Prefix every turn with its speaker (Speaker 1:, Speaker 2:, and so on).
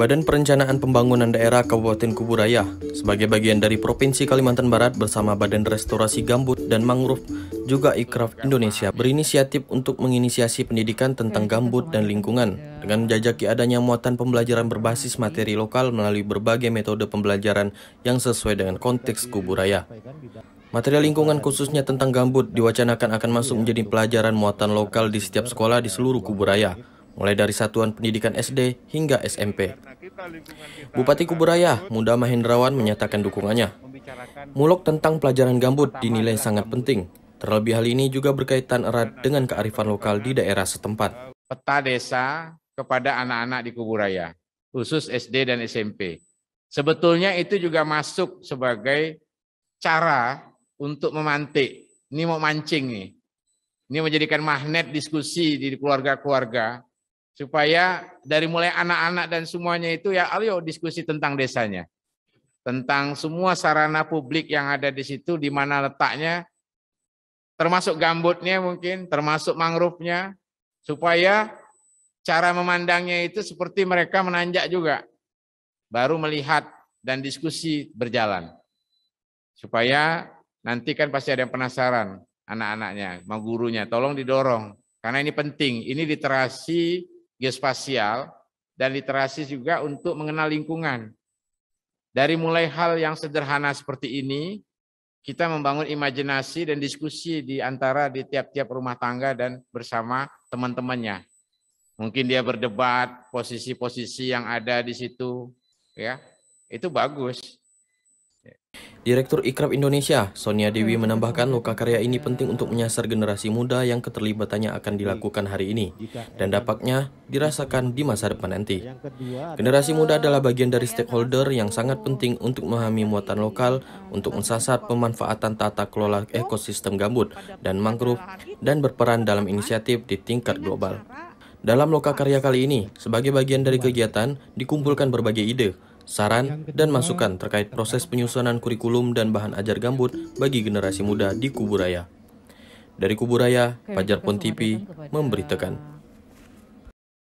Speaker 1: Badan Perencanaan Pembangunan Daerah Kabupaten Kuburaya sebagai bagian dari Provinsi Kalimantan Barat bersama Badan Restorasi Gambut dan Mangrove juga Ikraf Indonesia berinisiatif untuk menginisiasi pendidikan tentang gambut dan lingkungan dengan menjajaki adanya muatan pembelajaran berbasis materi lokal melalui berbagai metode pembelajaran yang sesuai dengan konteks Kuburaya. Materi lingkungan khususnya tentang gambut diwacanakan akan masuk menjadi pelajaran muatan lokal di setiap sekolah di seluruh Kuburaya mulai dari satuan pendidikan SD hingga SMP. Bupati Kuburaya, Muda Mahendrawan menyatakan dukungannya. Mulok tentang pelajaran gambut dinilai sangat penting, terlebih hal ini juga berkaitan erat dengan kearifan lokal di daerah setempat.
Speaker 2: Peta desa kepada anak-anak di Kuburaya, khusus SD dan SMP. Sebetulnya itu juga masuk sebagai cara untuk memantik. Ini mau mancing nih. Ini menjadikan magnet diskusi di keluarga-keluarga supaya dari mulai anak-anak dan semuanya itu ya ayo diskusi tentang desanya. Tentang semua sarana publik yang ada di situ, di mana letaknya, termasuk gambutnya mungkin, termasuk mangrove-nya, supaya cara memandangnya itu seperti mereka menanjak juga. Baru melihat dan diskusi berjalan. Supaya nanti kan pasti ada yang penasaran anak-anaknya, mau gurunya, tolong didorong. Karena ini penting, ini literasi geospasial dan literasi juga untuk mengenal lingkungan. Dari mulai hal yang sederhana seperti ini, kita membangun imajinasi dan diskusi di antara di tiap-tiap rumah tangga dan bersama teman-temannya. Mungkin dia berdebat posisi-posisi yang ada di situ, ya. Itu bagus.
Speaker 1: Direktur Ikrab Indonesia, Sonia Dewi hmm. menambahkan loka karya ini penting untuk menyasar generasi muda yang keterlibatannya akan dilakukan hari ini dan dampaknya dirasakan di masa depan nanti. Generasi muda adalah bagian dari stakeholder yang sangat penting untuk memahami muatan lokal untuk mensasar pemanfaatan tata kelola ekosistem gambut dan mangrove dan berperan dalam inisiatif di tingkat global. Dalam loka karya kali ini, sebagai bagian dari kegiatan, dikumpulkan berbagai ide, saran, dan masukan terkait proses penyusunan kurikulum dan bahan ajar gambut bagi generasi muda di Kuburaya. Dari Kuburaya, Pajar Pontipi memberitakan.